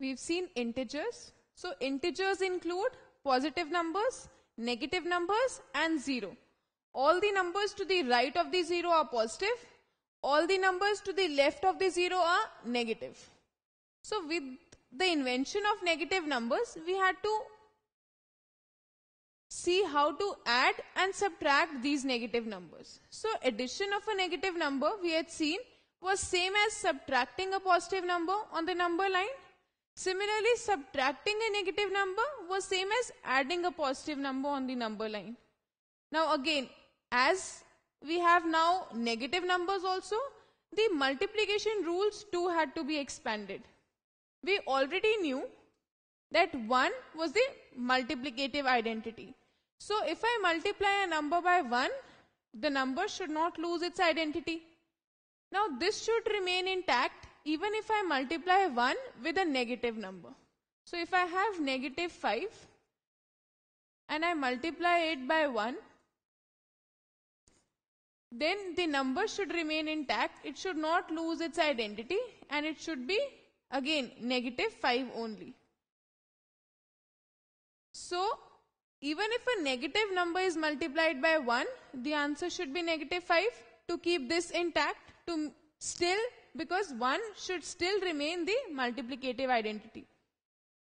We've seen integers. So integers include positive numbers, negative numbers and 0. All the numbers to the right of the 0 are positive. All the numbers to the left of the 0 are negative. So with the invention of negative numbers, we had to see how to add and subtract these negative numbers. So addition of a negative number we had seen was same as subtracting a positive number on the number line Similarly, subtracting a negative number was same as adding a positive number on the number line. Now again, as we have now negative numbers also, the multiplication rules too had to be expanded. We already knew that 1 was the multiplicative identity. So if I multiply a number by 1, the number should not lose its identity. Now this should remain intact even if I multiply 1 with a negative number. So if I have negative 5 and I multiply it by 1, then the number should remain intact. It should not lose its identity and it should be again negative 5 only. So even if a negative number is multiplied by 1, the answer should be negative 5 to keep this intact to still because 1 should still remain the multiplicative identity.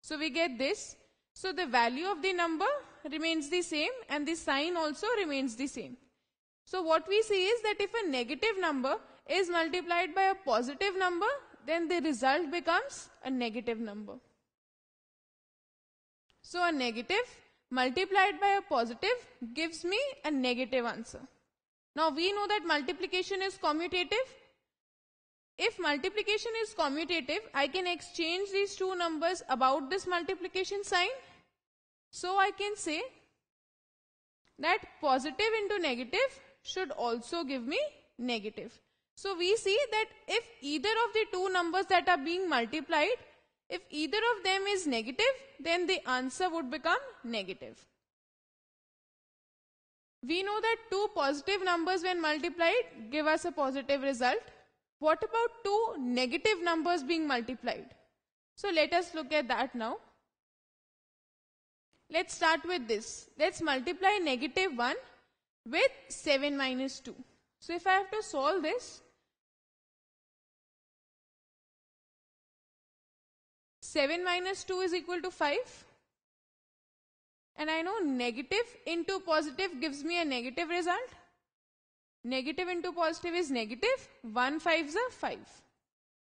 So we get this. So the value of the number remains the same and the sign also remains the same. So what we see is that if a negative number is multiplied by a positive number, then the result becomes a negative number. So a negative multiplied by a positive gives me a negative answer. Now we know that multiplication is commutative if multiplication is commutative, I can exchange these two numbers about this multiplication sign. So I can say that positive into negative should also give me negative. So we see that if either of the two numbers that are being multiplied, if either of them is negative, then the answer would become negative. We know that two positive numbers when multiplied give us a positive result. What about two negative numbers being multiplied? So let us look at that now. Let's start with this. Let's multiply negative 1 with 7 minus 2. So if I have to solve this, 7 minus 2 is equal to 5. And I know negative into positive gives me a negative result. Negative into positive is negative. 1 5 is a 5.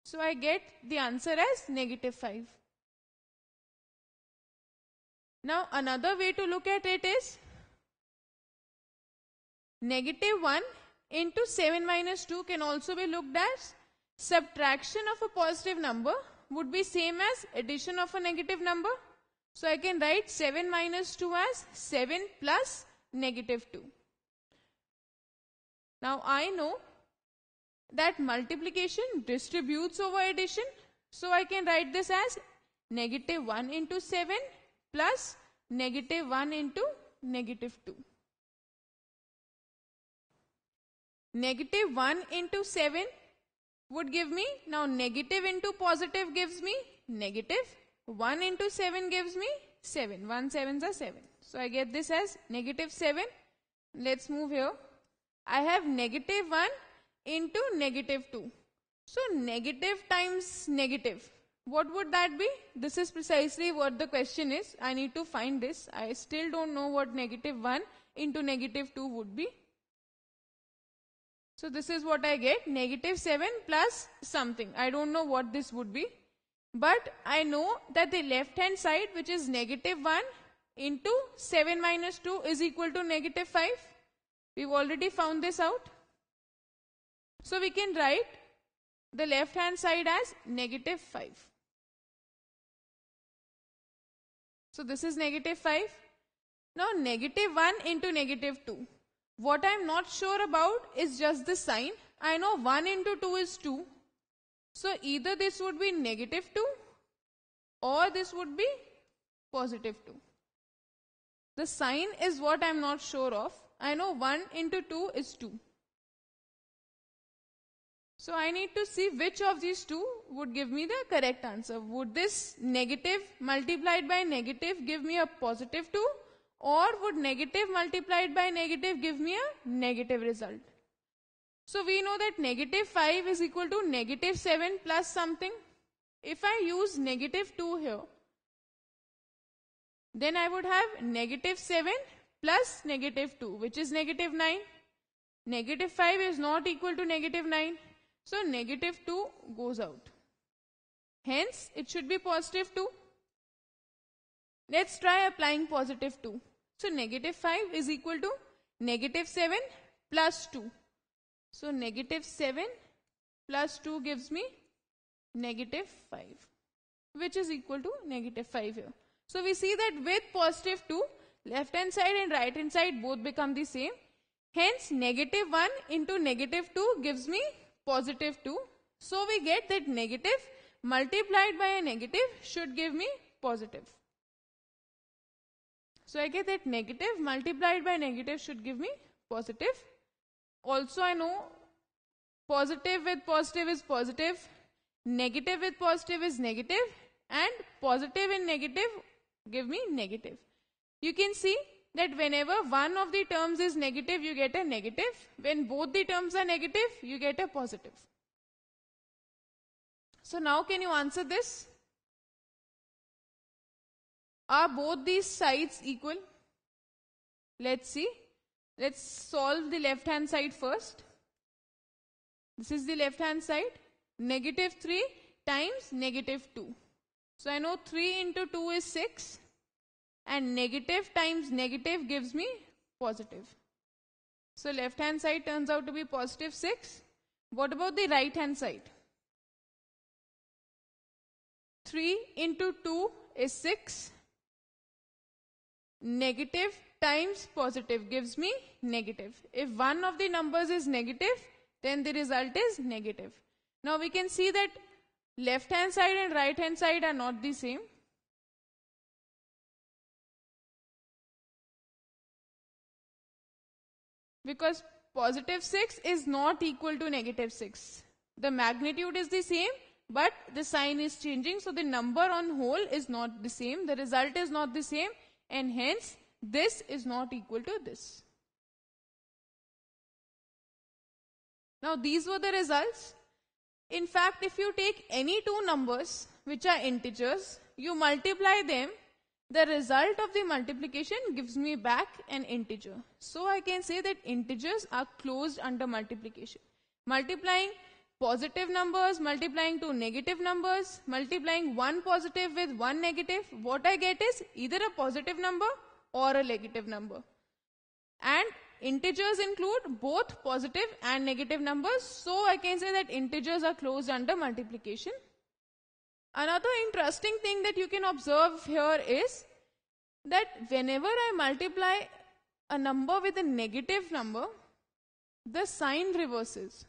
So I get the answer as negative 5. Now another way to look at it is negative 1 into 7 minus 2 can also be looked as subtraction of a positive number would be same as addition of a negative number. So I can write 7 minus 2 as 7 plus negative 2. Now I know that multiplication distributes over addition. So I can write this as negative 1 into 7 plus negative 1 into negative 2. Negative 1 into 7 would give me, now negative into positive gives me negative, 1 into 7 gives me 7, 1 sevens are 7. So I get this as negative 7. Let's move here. I have negative 1 into negative 2. So negative times negative. What would that be? This is precisely what the question is. I need to find this. I still don't know what negative 1 into negative 2 would be. So this is what I get. Negative 7 plus something. I don't know what this would be. But I know that the left hand side which is negative 1 into 7 minus 2 is equal to negative 5. We've already found this out. So we can write the left hand side as negative 5. So this is negative 5. Now negative 1 into negative 2. What I am not sure about is just the sign. I know 1 into 2 is 2. So either this would be negative 2 or this would be positive 2. The sign is what I am not sure of. I know 1 into 2 is 2. So I need to see which of these two would give me the correct answer. Would this negative multiplied by negative give me a positive 2 or would negative multiplied by negative give me a negative result? So we know that negative 5 is equal to negative 7 plus something. If I use negative 2 here, then I would have negative 7 plus negative 2 which is negative 9. Negative 5 is not equal to negative 9. So negative 2 goes out. Hence it should be positive 2. Let's try applying positive 2. So negative 5 is equal to negative 7 plus 2. So negative 7 plus 2 gives me negative 5 which is equal to negative 5 here. So we see that with positive 2 Left hand side and right hand side both become the same. Hence, negative 1 into negative 2 gives me positive 2. So, we get that negative multiplied by a negative should give me positive. So, I get that negative multiplied by negative should give me positive. Also, I know positive with positive is positive, negative with positive is negative and positive and negative give me negative. You can see that whenever one of the terms is negative, you get a negative. When both the terms are negative, you get a positive. So now can you answer this? Are both these sides equal? Let's see. Let's solve the left hand side first. This is the left hand side. Negative 3 times negative 2. So I know 3 into 2 is 6 and negative times negative gives me positive. So left hand side turns out to be positive 6. What about the right hand side? 3 into 2 is 6. Negative times positive gives me negative. If one of the numbers is negative, then the result is negative. Now we can see that left hand side and right hand side are not the same. because positive 6 is not equal to negative 6. The magnitude is the same but the sign is changing so the number on whole is not the same. The result is not the same and hence this is not equal to this. Now these were the results. In fact, if you take any two numbers which are integers, you multiply them the result of the multiplication gives me back an integer. So I can say that integers are closed under multiplication. Multiplying positive numbers, multiplying two negative numbers, multiplying one positive with one negative, what I get is either a positive number or a negative number. And integers include both positive and negative numbers, so I can say that integers are closed under multiplication. Another interesting thing that you can observe here is that whenever I multiply a number with a negative number, the sign reverses.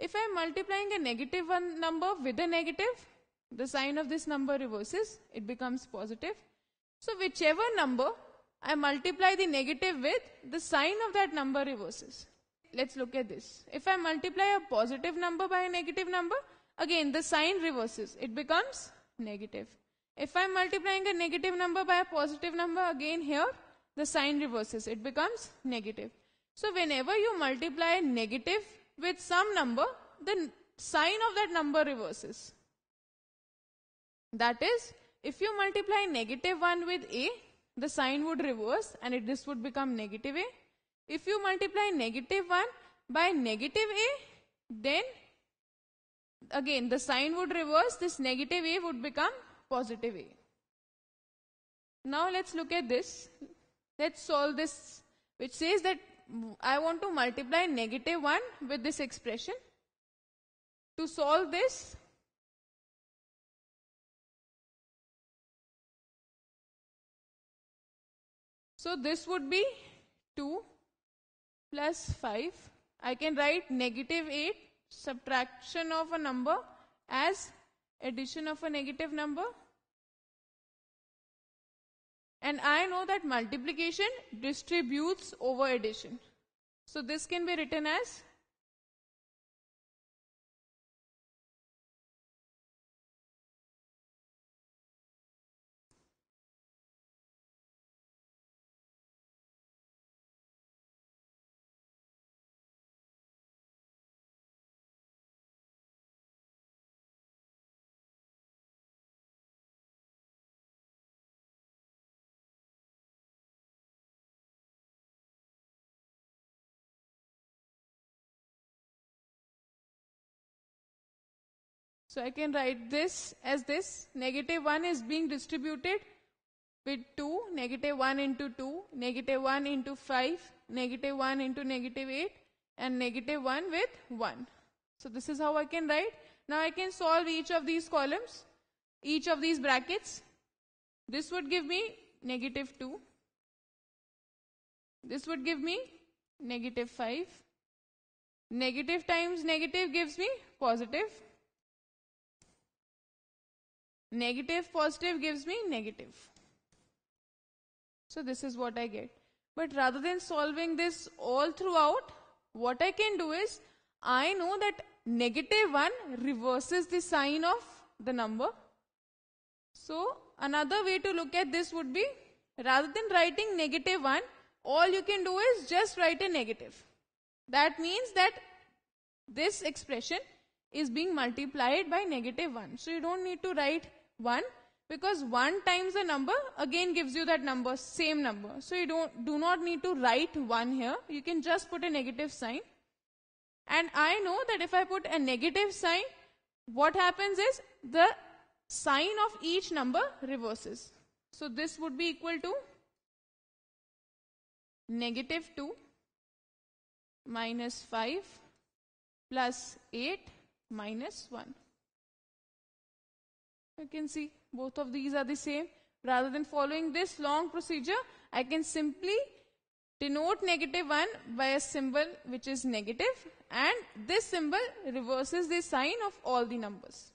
If I am multiplying a negative one number with a negative, the sign of this number reverses, it becomes positive. So whichever number I multiply the negative with, the sign of that number reverses. Let's look at this. If I multiply a positive number by a negative number, Again, the sign reverses. It becomes negative. If I'm multiplying a negative number by a positive number, again here, the sign reverses. It becomes negative. So whenever you multiply negative with some number, the sign of that number reverses. That is, if you multiply negative 1 with A, the sign would reverse and it, this would become negative A. If you multiply negative 1 by negative A, then Again, the sign would reverse, this negative A would become positive A. Now let's look at this. Let's solve this, which says that I want to multiply negative 1 with this expression. To solve this, so this would be 2 plus 5. I can write negative 8 subtraction of a number as addition of a negative number. And I know that multiplication distributes over addition. So this can be written as So I can write this as this. Negative 1 is being distributed with 2, negative 1 into 2, negative 1 into 5, negative 1 into negative 8 and negative 1 with 1. So this is how I can write. Now I can solve each of these columns, each of these brackets. This would give me negative 2. This would give me negative 5. Negative times negative gives me positive Negative positive gives me negative. So this is what I get. But rather than solving this all throughout, what I can do is, I know that negative 1 reverses the sign of the number. So another way to look at this would be, rather than writing negative 1, all you can do is just write a negative. That means that this expression is being multiplied by negative 1. So you don't need to write 1 because 1 times a number again gives you that number, same number. So you don't, do not need to write 1 here. You can just put a negative sign. And I know that if I put a negative sign, what happens is the sign of each number reverses. So this would be equal to negative 2 minus 5 plus 8 minus 1. I can see both of these are the same. Rather than following this long procedure, I can simply denote negative 1 by a symbol which is negative and this symbol reverses the sign of all the numbers.